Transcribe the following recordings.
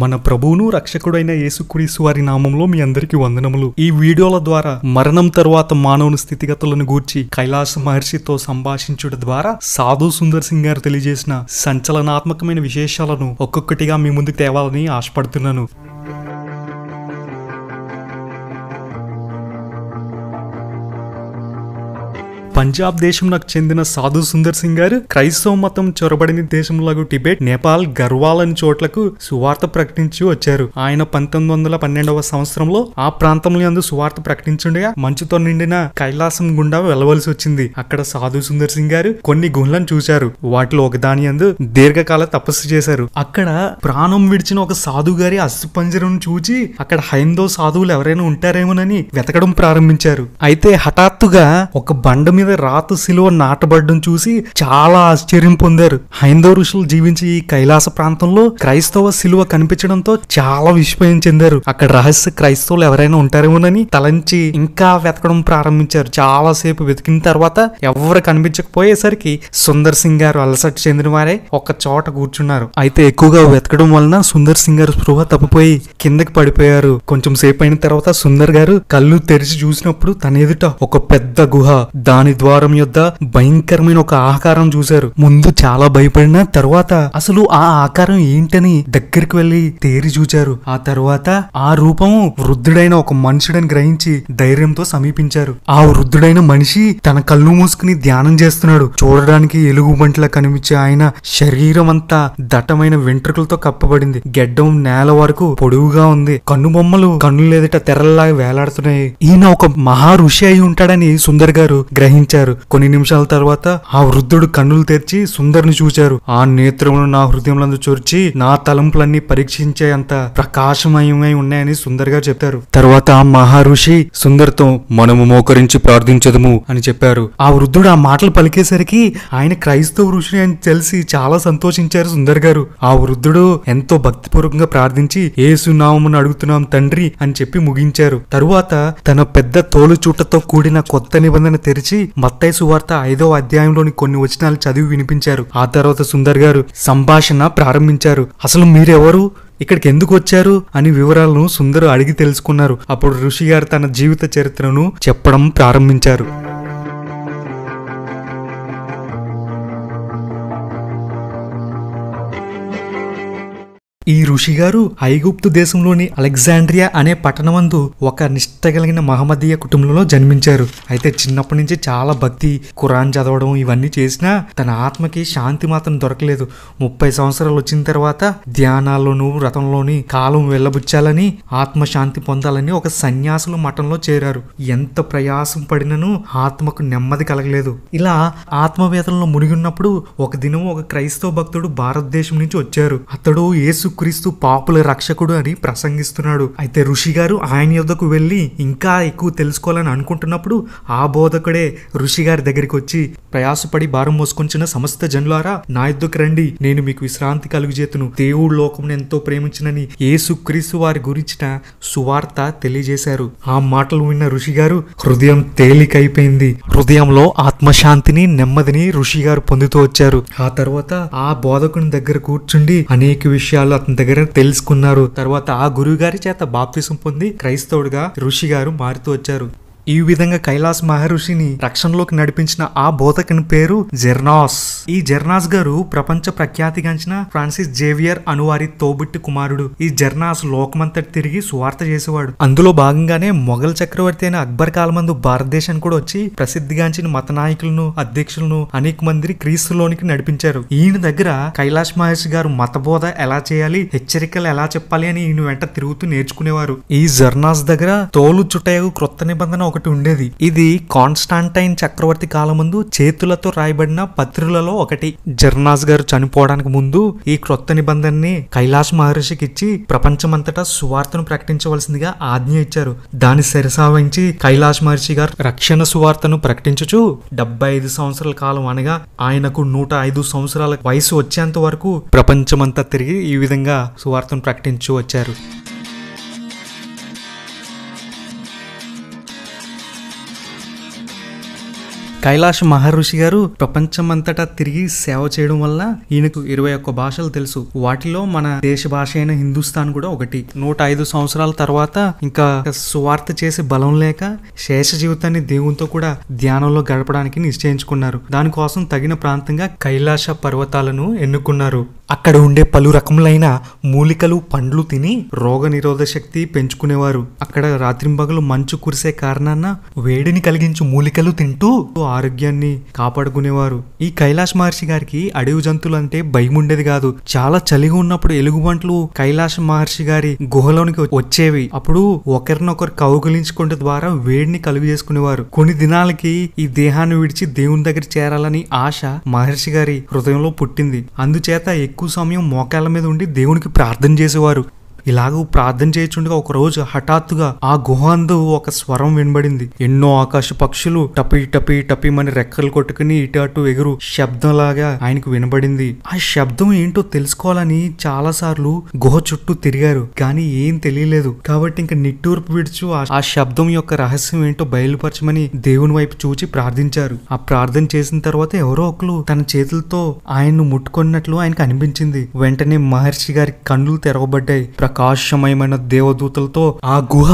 మన ప్రభువును రక్షకుడైన యేసుక్రీస్తు వారి నామంలో మీ అందరికీ వందనములు ఈ వీడియోల ద్వారా మరణం తరువాత మానవుని స్థితిగతులను గూర్చి కైలాస మహర్షితో సంభాషించుట ద్వారా సాధు సుందర్ సింగ్ గారు తెలియజేసిన సంచలనాత్మకమైన విశేషాలను ఒక్కొక్కటిగా మీ ముందుకు తేవాలని ఆశపడుతున్నాను పంజాబ్ దేశంకు చెందిన సాధు సుందర్ సింగ్ గారు క్రైస్తవ మతం చొరబడిన దేశంలో టిబెట్ నేపాల్ గర్వాల్ అని చోట్లకు సువార్త ప్రకటించి వచ్చారు ఆయన పంతొమ్మిది వందల పన్నెండవ సంవత్సరంలో ఆ ప్రాంతంలో అందు సువార్త ప్రకటించుండగా మంచుతో నిండిన కైలాసం గుండా వెళ్ళవలసి వచ్చింది అక్కడ సాధు సుందర్ సింగ్ గారు కొన్ని గుహలను చూశారు వాటిలో ఒకదాని అందు దీర్ఘకాల తపస్సు చేశారు అక్కడ ప్రాణం విడిచిన ఒక సాధు గారి అస్థిపంజరం చూచి అక్కడ హైందో సాధువులు ఎవరైనా ఉంటారేమోనని వెతకడం ప్రారంభించారు అయితే హఠాత్తుగా ఒక బండ మీద మీద రాతు శిలువ నాటబడ్డం చూసి చాలా ఆశ్చర్యం పొందారు హైందవ ఋషులు జీవించి ఈ కైలాస ప్రాంతంలో క్రైస్తవ శిలువ కనిపించడంతో చాలా విస్మయం చెందారు అక్కడ రహస్య క్రైస్తవులు ఎవరైనా ఉంటారేమోనని తలంచి ఇంకా వెతకడం ప్రారంభించారు చాలా సేపు వెతికిన తర్వాత ఎవరు కనిపించకపోయేసరికి సుందర్ సింగ్ గారు అలసట చెందిన వారే ఒక చోట కూర్చున్నారు అయితే ఎక్కువగా వెతకడం వలన సుందర్ సింగ్ గారు స్పృహ తప్పిపోయి కిందకి పడిపోయారు కొంచెం సేపు అయిన తర్వాత సుందర్ గారు కళ్ళు తెరిచి చూసినప్పుడు తన ఎదుట ఒక పెద్ద గుహ దాని ద్వారం యొద్ భయంకరమైన ఒక ఆకారం చూశారు ముందు చాలా భయపడిన తర్వాత అసలు ఆ ఆకారం ఏంటని దగ్గరికి వెళ్లి తేరి చూచారు ఆ తర్వాత ఆ రూపము వృద్ధుడైన ఒక మనుషుడని గ్రహించి ధైర్యంతో సమీపించారు ఆ వృద్ధుడైన మనిషి తన కళ్ళు మూసుకుని ధ్యానం చేస్తున్నాడు చూడడానికి ఎలుగు ఎలుగుబంటిలా కనిపించే ఆయన శరీరం అంతా దట్టమైన వెంట్రుకలతో కప్పబడింది గెడ్డం నేల వరకు పొడువుగా ఉంది బొమ్మలు కన్ను లేదట తెరల్లాగా వేలాడుతున్నాయి ఈయన ఒక మహా ఋషి అయి ఉంటాడని సుందర్ గారు గ్రహించారు గ్రహించారు కొన్ని నిమిషాల తర్వాత ఆ వృద్ధుడు కన్నులు తెరిచి సుందర్ని చూచారు ఆ నేత్రములు నా హృదయంలో చొరిచి నా తలంపులన్నీ పరీక్షించేంత ప్రకాశమయమై ఉన్నాయని సుందర్ గారు చెప్పారు తర్వాత ఆ మహర్షి సుందర్తో మనము మోకరించి ప్రార్థించదుము అని చెప్పారు ఆ వృద్ధుడు ఆ మాటలు పలికేసరికి ఆయన క్రైస్తవ ఋషిని అని తెలిసి చాలా సంతోషించారు సుందర్ గారు ఆ వృద్ధుడు ఎంతో భక్తిపూర్వకంగా ప్రార్థించి ఏసునామమును అడుగుతున్నాం తండ్రి అని చెప్పి ముగించారు తరువాత తన పెద్ద తోలు చూటతో కూడిన కొత్త నిబంధన తెరిచి మత్తయ్య సువార్త ఐదో అధ్యాయంలోని కొన్ని వచనాలు చదివి వినిపించారు ఆ తర్వాత సుందర్ గారు సంభాషణ ప్రారంభించారు అసలు మీరెవరు ఇక్కడికి ఎందుకు వచ్చారు అని వివరాలను సుందరు అడిగి తెలుసుకున్నారు అప్పుడు ఋషి గారు తన జీవిత చరిత్రను చెప్పడం ప్రారంభించారు ఈ ఋషి గారు ఐగుప్తు దేశంలోని అలెగ్జాండ్రియా అనే పట్టణమందు ఒక నిష్ట కలిగిన మహమ్మదీయ కుటుంబంలో జన్మించారు అయితే చిన్నప్పటి నుంచి చాలా భక్తి ఖురాన్ చదవడం ఇవన్నీ చేసినా తన ఆత్మకి శాంతి మాత్రం దొరకలేదు ముప్పై సంవత్సరాలు వచ్చిన తర్వాత ధ్యానాల్లోనూ వ్రతంలోని కాలం వెళ్ళబుచ్చాలని ఆత్మశాంతి పొందాలని ఒక సన్యాసుల మఠంలో చేరారు ఎంత ప్రయాసం పడినను ఆత్మకు నెమ్మది కలగలేదు ఇలా ఆత్మవేతనలో మునిగి ఉన్నప్పుడు ఒక దినం ఒక క్రైస్తవ భక్తుడు భారతదేశం నుంచి వచ్చారు అతడు ఏసు యేసుక్రీస్తు పాపుల రక్షకుడు అని ప్రసంగిస్తున్నాడు అయితే ఋషి గారు ఆయన యొద్దకు వెళ్ళి ఇంకా ఎక్కువ తెలుసుకోవాలని అనుకుంటున్నప్పుడు ఆ బోధకుడే ఋషి గారి దగ్గరికి వచ్చి ప్రయాసపడి భారం మోసుకొంచిన సమస్త జనులారా నా యుద్ధకు రండి నేను మీకు విశ్రాంతి చేతును దేవుడు లోకం ఎంతో ప్రేమించినని యేసుక్రీస్తు వారి గురించిన సువార్త తెలియజేశారు ఆ మాటలు విన్న ఋషి గారు హృదయం తేలికైపోయింది హృదయంలో ఆత్మశాంతిని నెమ్మదిని ఋషి గారు పొందుతూ వచ్చారు ఆ తర్వాత ఆ బోధకుని దగ్గర కూర్చుండి అనేక విషయాలు అతని దగ్గర తెలుసుకున్నారు తర్వాత ఆ గురువు గారి చేత బాప్తిసం పొంది క్రైస్తవుడిగా ఋషి గారు మారుతూ వచ్చారు ఈ విధంగా కైలాస్ మహర్షిని రక్షణలోకి నడిపించిన ఆ బోధకుని పేరు జెర్నాస్ ఈ జెర్నాస్ గారు ప్రపంచ ప్రఖ్యాతిగాంచిన ఫ్రాన్సిస్ జేవియర్ అనువారి తోబుట్టి కుమారుడు ఈ జెర్నాస్ లోకమంతటి తిరిగి సువార్త చేసేవాడు అందులో భాగంగానే మొఘల్ చక్రవర్తి అయిన అక్బర్ కాలమందు భారతదేశానికి కూడా వచ్చి ప్రసిద్ధిగాంచిన మత నాయకులను అధ్యక్షులను అనేక మందిని క్రీస్తులోనికి నడిపించారు ఈయన దగ్గర కైలాష్ మహర్షి గారు మతబోధ ఎలా చేయాలి హెచ్చరికలు ఎలా చెప్పాలి అని ఈయన వెంట తిరుగుతూ నేర్చుకునేవారు ఈ జర్నాస్ దగ్గర తోలు చుటయకు క్రొత్త నిబంధన ఒక ఒకటి ఉండేది ఇది కాన్స్టాంటైన్ చక్రవర్తి కాలముందు చేతులతో రాయబడిన పత్రులలో ఒకటి జర్నాస్ గారు చనిపోవడానికి ముందు ఈ క్రొత్త నిబంధనని కైలాష్ మహర్షికి ఇచ్చి ప్రపంచమంతటా సువార్తను ప్రకటించవలసిందిగా ఆజ్ఞ ఇచ్చారు దాని సరిసావించి కైలాష్ మహర్షి గారు రక్షణ సువార్తను ప్రకటించుచు డెబ్బై ఐదు సంవత్సరాల కాలం అనగా ఆయనకు నూట ఐదు సంవత్సరాల వయసు వచ్చేంత వరకు ప్రపంచమంతా తిరిగి ఈ విధంగా సువార్తను ప్రకటించు వచ్చారు కైలాష్ మహర్షి గారు ప్రపంచమంతటా తిరిగి సేవ చేయడం వల్ల ఈయనకు ఇరవై ఒక్క భాషలు తెలుసు వాటిలో మన దేశ భాష అయిన హిందుస్థాన్ కూడా ఒకటి నూట ఐదు సంవత్సరాల తర్వాత ఇంకా సువార్త చేసే బలం లేక శేష జీవితాన్ని దేవునితో కూడా ధ్యానంలో గడపడానికి నిశ్చయించుకున్నారు దానికోసం తగిన ప్రాంతంగా కైలాష పర్వతాలను ఎన్నుకున్నారు అక్కడ ఉండే పలు రకములైన మూలికలు పండ్లు తిని రోగ శక్తి పెంచుకునేవారు అక్కడ రాత్రింబగలు మంచు కురిసే కారణాన వేడిని కలిగించు మూలికలు తింటూ ఆరోగ్యాన్ని కాపాడుకునేవారు ఈ కైలాష్ మహర్షి గారికి అడవి జంతువులు అంటే భయం ఉండేది కాదు చాలా చలిగా ఉన్నప్పుడు ఎలుగుబంట్లు కైలాష్ మహర్షి గారి గుహలోనికి వచ్చేవి అప్పుడు ఒకరినొకరు కౌగులించుకుంటే ద్వారా వేడిని కలుగు చేసుకునేవారు కొన్ని దినాలకి ఈ దేహాన్ని విడిచి దేవుని దగ్గర చేరాలని ఆశ మహర్షి గారి హృదయంలో పుట్టింది అందుచేత ఎక్కువ సమయం మోకాళ్ళ మీద ఉండి దేవునికి ప్రార్థన చేసేవారు ఇలాగూ ప్రార్థన చేయించుండగా ఒక రోజు హఠాత్తుగా ఆ గుహ అందు ఒక స్వరం వినబడింది ఎన్నో ఆకాశ పక్షులు టపి టపి మని రెక్కలు కొట్టుకుని ఇటు అటు ఎగురు శబ్దంలాగా ఆయనకు వినబడింది ఆ శబ్దం ఏంటో తెలుసుకోవాలని చాలా సార్లు గుహ చుట్టూ తిరిగారు కానీ ఏం తెలియలేదు కాబట్టి ఇంకా నిట్టూర్పు విడుచు ఆ శబ్దం యొక్క రహస్యం ఏంటో బయలుపరచమని దేవుని వైపు చూచి ప్రార్థించారు ఆ ప్రార్థన చేసిన తర్వాత ఎవరో ఒకరు తన చేతులతో ఆయన్ను ముట్టుకున్నట్లు ఆయనకు అనిపించింది వెంటనే మహర్షి గారి కండ్లు తెరవబడ్డాయి ప్రకాశమయమైన దేవదూతలతో ఆ గుహ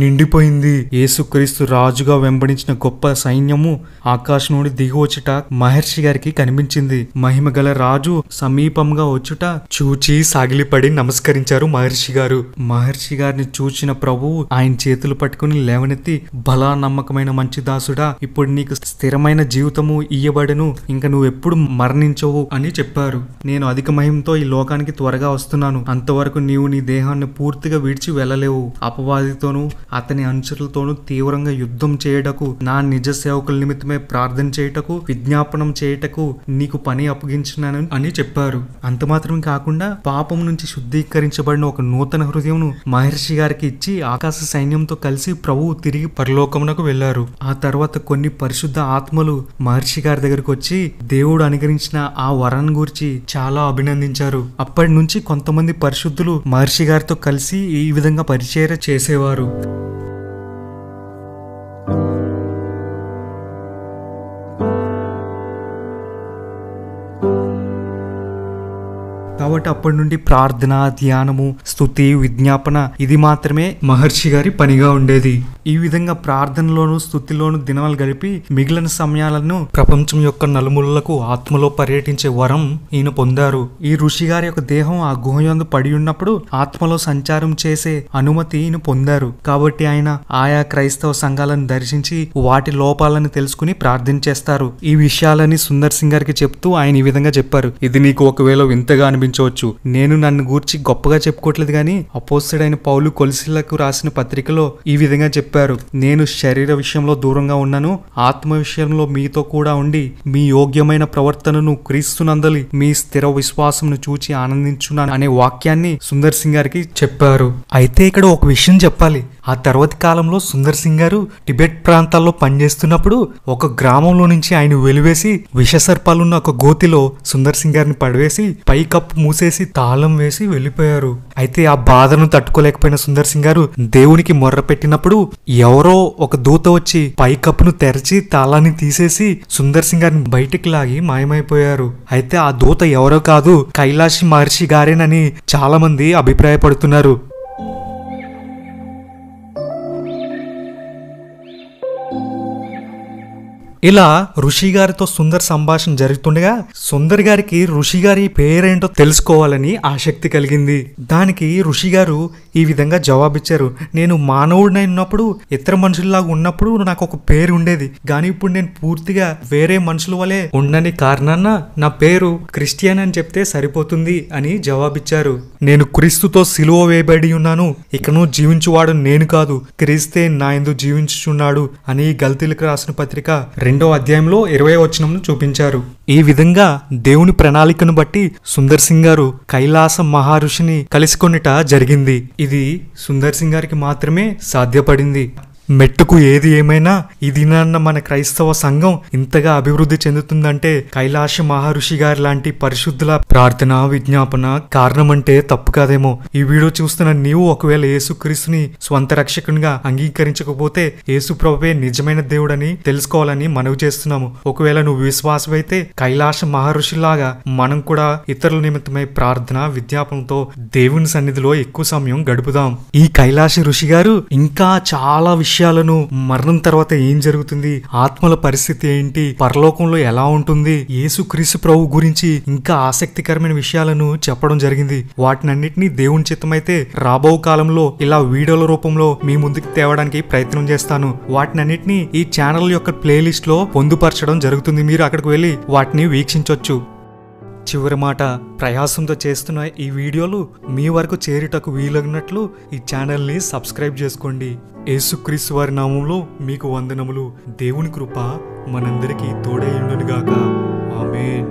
నిండిపోయింది యేసుక్రీస్తు రాజుగా వెంబడించిన గొప్ప సైన్యము ఆకాశం నుండి దిగివచ్చుట మహర్షి గారికి కనిపించింది మహిమ గల రాజు సమీపంగా వచ్చుట చూచి సాగిలిపడి నమస్కరించారు మహర్షి గారు మహర్షి గారిని చూచిన ప్రభువు ఆయన చేతులు పట్టుకుని లేవనెత్తి బలా నమ్మకమైన మంచి దాసుడా ఇప్పుడు నీకు స్థిరమైన జీవితము ఇయ్యబడను ఇంకా నువ్వు ఎప్పుడు మరణించవు అని చెప్పారు నేను అధిక మహిమతో ఈ లోకానికి త్వరగా వస్తున్నాను అంతవరకు నీవు నీ దేహాన్ని పూర్తిగా విడిచి వెళ్ళలేవు అపవాదితోనూ అతని అనుచరులతోనూ తీవ్రంగా యుద్ధం చేయుటకు నా నిజ సేవకుల నిమిత్తమే ప్రార్థన చేయుటకు విజ్ఞాపనం చేయుటకు నీకు పని అప్పగించినాను అని చెప్పారు అంత కాకుండా పాపం నుంచి శుద్ధీకరించబడిన ఒక నూతన హృదయంను మహర్షి గారికి ఇచ్చి ఆకాశ సైన్యంతో కలిసి ప్రభువు తిరిగి పరలోకమునకు వెళ్లారు ఆ తర్వాత కొన్ని పరిశుద్ధ ఆత్మలు మహర్షి గారి దగ్గరకు వచ్చి దేవుడు అనుగ్రహించిన ఆ వరం గురించి చాలా అభినందించారు అప్పటి నుంచి కొంతమంది పరిశుద్ధులు మహర్షి గారితో కలిసి ఈ విధంగా పరిచయం చేసేవారు కాబట్టి అప్పటి నుండి ప్రార్థన ధ్యానము స్థుతి విజ్ఞాపన ఇది మాత్రమే మహర్షి గారి పనిగా ఉండేది ఈ విధంగా ప్రార్థనలోను స్థుతిలోను దినాలు గడిపి మిగిలిన సమయాలను ప్రపంచం యొక్క నలుమూలలకు ఆత్మలో పర్యటించే వరం ఈయన పొందారు ఈ ఋషి గారి యొక్క దేహం ఆ గుహ యందు పడి ఉన్నప్పుడు ఆత్మలో సంచారం చేసే అనుమతి ఈయన పొందారు కాబట్టి ఆయన ఆయా క్రైస్తవ సంఘాలను దర్శించి వాటి లోపాలను తెలుసుకుని ప్రార్థన చేస్తారు ఈ విషయాలని సుందర్ సింగ్ గారికి చెప్తూ ఆయన ఈ విధంగా చెప్పారు ఇది నీకు ఒకవేళ వింతగా అనిపించవచ్చు నేను నన్ను గూర్చి గొప్పగా చెప్పుకోవట్లేదు కానీ అపోస్తుడైన పౌలు కొలిసిలకు రాసిన పత్రికలో ఈ విధంగా చెప్పారు చెప్పారు నేను శరీర విషయంలో దూరంగా ఉన్నాను ఆత్మ విషయంలో మీతో కూడా ఉండి మీ యోగ్యమైన ప్రవర్తనను క్రీస్తునందలి మీ స్థిర విశ్వాసంను చూచి ఆనందించున్నాను అనే వాక్యాన్ని సుందర్ సింగ్ గారికి చెప్పారు అయితే ఇక్కడ ఒక విషయం చెప్పాలి ఆ తర్వాతి కాలంలో సుందర్ సింగ్ గారు టిబెట్ ప్రాంతాల్లో పనిచేస్తున్నప్పుడు ఒక గ్రామంలో నుంచి ఆయన వెలివేసి విషసర్పాలున్న ఒక గోతిలో సుందర్ సింగ్ గారిని పడవేసి పై కప్పు మూసేసి తాళం వేసి వెళ్ళిపోయారు అయితే ఆ బాధను తట్టుకోలేకపోయిన సుందర్ సింగ్ గారు దేవునికి మొర్ర పెట్టినప్పుడు ఎవరో ఒక దూత వచ్చి పై కప్పును తెరచి తాళాన్ని తీసేసి సుందర్ సింగ్ గారిని బయటికి లాగి మాయమైపోయారు అయితే ఆ దూత ఎవరో కాదు కైలాసి మహర్షి గారేనని చాలా మంది అభిప్రాయపడుతున్నారు ఇలా ఋషి గారితో సుందర్ సంభాషణ జరుగుతుండగా సుందర్ గారికి ఋషి గారి పేరేంటో తెలుసుకోవాలని ఆసక్తి కలిగింది దానికి ఋషి గారు ఈ విధంగా జవాబిచ్చారు నేను మానవుడినై ఉన్నప్పుడు ఇతర మనుషుల్లాగా ఉన్నప్పుడు నాకు ఒక పేరు ఉండేది కానీ ఇప్పుడు నేను పూర్తిగా వేరే మనుషుల వలె ఉండని కారణాన నా పేరు క్రిస్టియన్ అని చెప్తే సరిపోతుంది అని జవాబిచ్చారు నేను క్రీస్తుతో సిలువ వేయబడి ఉన్నాను ఇకను జీవించువాడు నేను కాదు క్రీస్తే నా ఎందు జీవించుచున్నాడు అని గల్తీలకు రాసిన పత్రిక రెండో అధ్యాయంలో ఇరవై వచనంను చూపించారు ఈ విధంగా దేవుని ప్రణాళికను బట్టి సుందర్ సింగ్ గారు కైలాస మహర్షిని కలుసుకొనిట జరిగింది ఇది సుందర్ సింగ్ గారికి మాత్రమే సాధ్యపడింది మెట్టుకు ఏది ఏమైనా ఇది దినాన్న మన క్రైస్తవ సంఘం ఇంతగా అభివృద్ధి చెందుతుందంటే కైలాష మహర్షి గారి లాంటి పరిశుద్ధుల ప్రార్థన విజ్ఞాపన కారణమంటే తప్పు కాదేమో ఈ వీడియో చూస్తున్న నీవు ఒకవేళ యేసుక్రీస్తుని స్వంత రక్షకునిగా అంగీకరించకపోతే యేసు ప్రభువే నిజమైన దేవుడని తెలుసుకోవాలని మనవి చేస్తున్నాము ఒకవేళ నువ్వు విశ్వాసమైతే కైలాష మహర్షిలాగా మనం కూడా ఇతరుల నిమిత్తమై ప్రార్థన విజ్ఞాపనతో దేవుని సన్నిధిలో ఎక్కువ సమయం గడుపుదాం ఈ కైలాష ఋషి గారు ఇంకా చాలా విషయం విషయాలను మరణం తర్వాత ఏం జరుగుతుంది ఆత్మల పరిస్థితి ఏంటి పరలోకంలో ఎలా ఉంటుంది యేసు క్రీసు ప్రభు గురించి ఇంకా ఆసక్తికరమైన విషయాలను చెప్పడం జరిగింది వాటినన్నిటినీ దేవుని చిత్తమైతే రాబో కాలంలో ఇలా వీడియోల రూపంలో మీ ముందుకు తేవడానికి ప్రయత్నం చేస్తాను వాటినన్నిటినీ ఈ ఛానల్ యొక్క ప్లేలిస్ట్ లో పొందుపరచడం జరుగుతుంది మీరు అక్కడికి వెళ్ళి వాటిని వీక్షించవచ్చు చివరి మాట ప్రయాసంతో చేస్తున్న ఈ వీడియోలు మీ వరకు చేరుటకు వీలగినట్లు ఈ ఛానల్ని సబ్స్క్రైబ్ చేసుకోండి యేసుక్రీస్తు వారి నామంలో మీకు వందనములు దేవుని కృప మనందరికీ తోడైండునుగాక ఆమెన్